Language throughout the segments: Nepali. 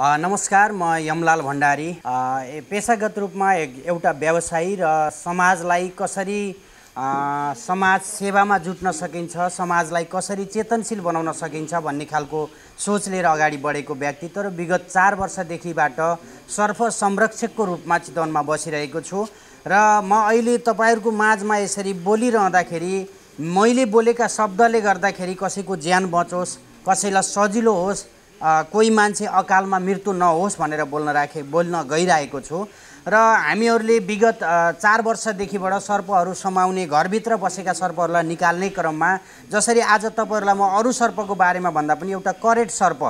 नमस्कार म यमलाल भण्डारी पेसागत रूपमा एउटा व्यवसायी र समाजलाई कसरी समाज सेवामा जुट्न सकिन्छ समाजलाई कसरी चेतनशील बनाउन सकिन्छ भन्ने खालको सोच लिएर अगाडि बढेको व्यक्ति तर विगत चार वर्षदेखिबाट सर्फ संरक्षकको रूपमा चितवनमा बसिरहेको छु र म अहिले तपाईँहरूको माझमा यसरी बोलिरहँदाखेरि मैले बोलेका शब्दले गर्दाखेरि कसैको ज्यान बचोस् कसैलाई सजिलो होस् कोही मान्छे अकालमा मृत्यु नहोस् भनेर बोल्न राखे बोल्न गइरहेको छु र हामीहरूले विगत चार वर्षदेखिबाट सर्पहरू समाउने घरभित्र बसेका सर्पहरूलाई निकाल्ने क्रममा जसरी आज तपाईँहरूलाई म अरू सर्पको बारेमा भन्दा पनि एउटा करेट सर्प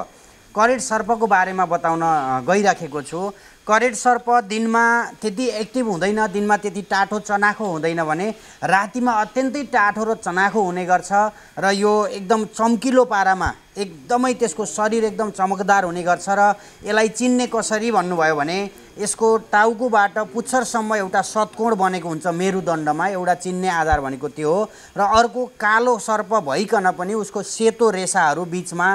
करेड सर्पको बारेमा बताउन गइराखेको छु करेड सर्प दिनमा त्यति एक्टिभ हुँदैन दिनमा त्यति टाठो चनाखो हुँदैन भने रातिमा अत्यन्तै टाठो र चनाखो हुने गर्छ र यो एकदम चम्किलो पारामा एकदमै त्यसको शरीर एकदम चमकदार हुने गर्छ र यसलाई चिन्ने कसरी भन्नुभयो भने यसको टाउकोबाट पुच्छरसम्म एउटा सत्कोण बनेको हुन्छ मेरुदण्डमा एउटा चिन्ने आधार भनेको त्यो हो र अर्को कालो सर्प भइकन पनि उसको सेतो रेसाहरू बिचमा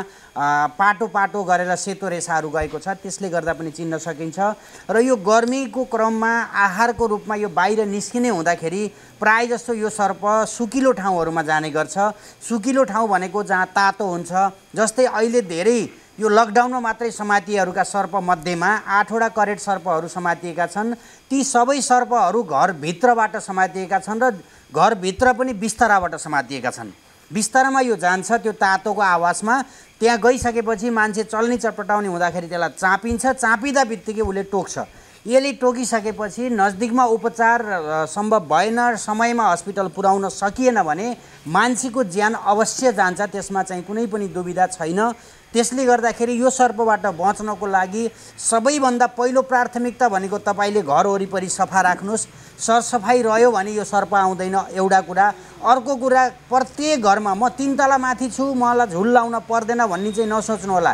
पाटो पाटो गरेर सेतो रेसाहरू गएको छ त्यसले गर्दा पनि चिन्न सकिन्छ र यो गर्मीको क्रममा आहारको रूपमा यो बाहिर निस्किने हुँदाखेरि प्रायः जस्तो यो सर्प सुकिलो ठाउँहरूमा जाने गर्छ सुकिलो ठाउँ भनेको जहाँ तातो हुन्छ जस्तै अहिले धेरै यो लकडाउनमा मात्रै समातिएहरूका सर्पमध्येमा आठवटा करेट सर्पहरू समातिएका छन् ती सबै सर्पहरू घरभित्रबाट समातिएका छन् र घरभित्र पनि बिस्ताराबाट समातिएका छन् बिस्तारामा यो जान्छ त्यो तातोको आवासमा त्यहाँ गइसकेपछि मान्छे चल्ने चटपटाउने हुँदाखेरि त्यसलाई चापिन्छ चापिँदा बित्तिकै उसले टोक्छ यसले टोकिसकेपछि नजदिकमा उपचार सम्भव भएन समयमा हस्पिटल पुर्याउन सकिएन भने मान्छेको ज्यान अवश्य जान्छ त्यसमा चाहिँ कुनै पनि दुविधा छैन त्यसले गर्दाखेरि यो सर्पबाट बच्नको लागि सबैभन्दा पहिलो प्राथमिकता भनेको तपाईँले घर वरिपरि सफा राख्नुहोस् सरसफाइ रह्यो भने यो सर्प आउँदैन एउटा कुरा अर्को कुरा प्रत्येक घरमा म तिन तला माथि छु मलाई झुल लाउन पर्दैन भन्ने चाहिँ नसोच्नु होला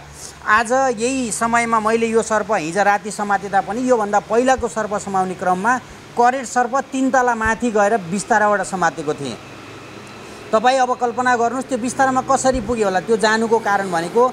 आज यही समयमा मैले यो सर्प हिजो राति समाते पनि योभन्दा पहिलाको सर्प समाउने क्रममा करेट सर्प तिन तला माथि गएर बिस्ताराबाट समातेको थिएँ तपाईँ अब कल्पना गर्नुहोस् त्यो बिस्तारमा कसरी पुग्यो होला त्यो जानुको कारण भनेको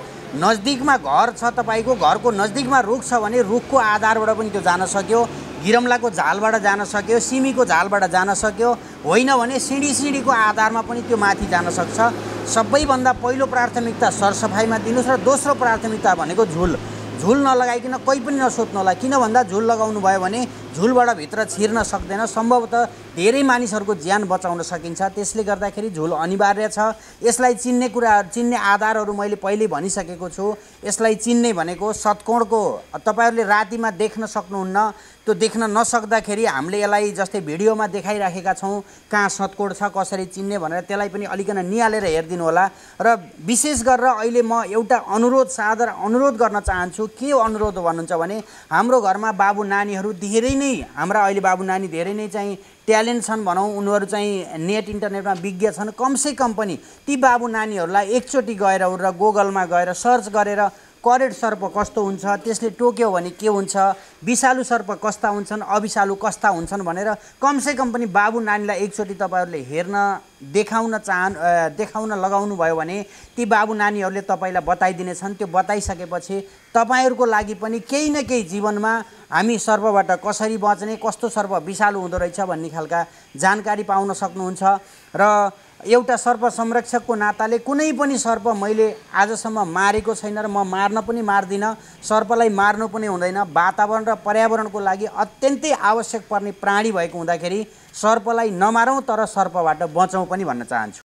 नजदिकमा घर छ तपाईँको घरको नजदिकमा रुख छ भने रुखको आधारबाट पनि त्यो जान सक्यो गिरम्लाको झालबाट जान सक्यो सिमीको झालबाट जान सक्यो होइन भने सिँढी सिँढीको आधारमा पनि त्यो माथि जान सक्छ सबैभन्दा पहिलो प्राथमिकता सरसफाइमा दिनुहोस् र दोस्रो प्राथमिकता भनेको झुल झुल नलगाइकन कोही पनि नसोध्नुहोला किन भन्दा झुल लगाउनु भयो भने झुलबाट भित्र छिर्न सक्दैन सम्भवतः धेरै मानिसहरूको ज्यान बचाउन सकिन्छ त्यसले गर्दाखेरि झुल अनिवार्य छ यसलाई चिन्ने कुरा चिन्ने आधारहरू मैले पहिल्यै भनिसकेको छु यसलाई चिन्ने भनेको सत्कोणको तपाईँहरूले रातिमा देख्न सक्नुहुन्न त्यो देख्न नसक्दाखेरि हामीले यसलाई जस्तै भिडियोमा देखाइराखेका छौँ कहाँ सत्कोण छ कसरी चिन्ने भनेर त्यसलाई पनि अलिकन निहालेर हेरिदिनु होला र विशेष गरेर अहिले म एउटा अनुरोध साधारण अनुरोध गर्न चाहन्छु के अनुरोध भन्नुहुन्छ भने हाम्रो घरमा बाबु नानीहरू धेरै नै हाम्रा अहिले बाबु नानी धेरै नै चाहिँ ट्यालेन्ट छन् भनौँ उनीहरू चाहिँ नेट इन्टरनेटमा विज्ञ छन् कमसे कम पनि ती बाबु नानीहरूलाई एकचोटि गएर र गुगलमा गएर सर्च गरेर करेड सर्प कस्तो हुन्छ त्यसले टोक्यो भने के हुन्छ विषालु सर्प कस्ता हुन्छन् अविषालु कस्ता हुन्छन् भनेर कमसेकम पनि बाबु नानीलाई एकचोटि तपाईँहरूले हेर्न देखाउन चाहन देखाउन लगाउनु भयो भने ती बाबु नानीहरूले तपाईँलाई बताइदिनेछन् त्यो बताइसकेपछि तपाईँहरूको लागि पनि केही न केही जीवनमा हामी सर्पबाट कसरी बच्ने कस्तो सर्प विषालु हुँदो रहेछ भन्ने खालका जानकारी पाउन सक्नुहुन्छ र एउटा सर्प संरक्षकको नाताले कुनै पनि सर्प मैले आजसम्म मारेको छैन र म मार्न पनि मार्दिनँ सर्पलाई मार्नु पनि हुँदैन वातावरण र पर्यावरणको लागि अत्यन्तै आवश्यक पर्ने प्राणी भएको हुँदाखेरि सर्पलाई नमारौँ तर सर्पबाट बचौँ पनि भन्न चाहन्छु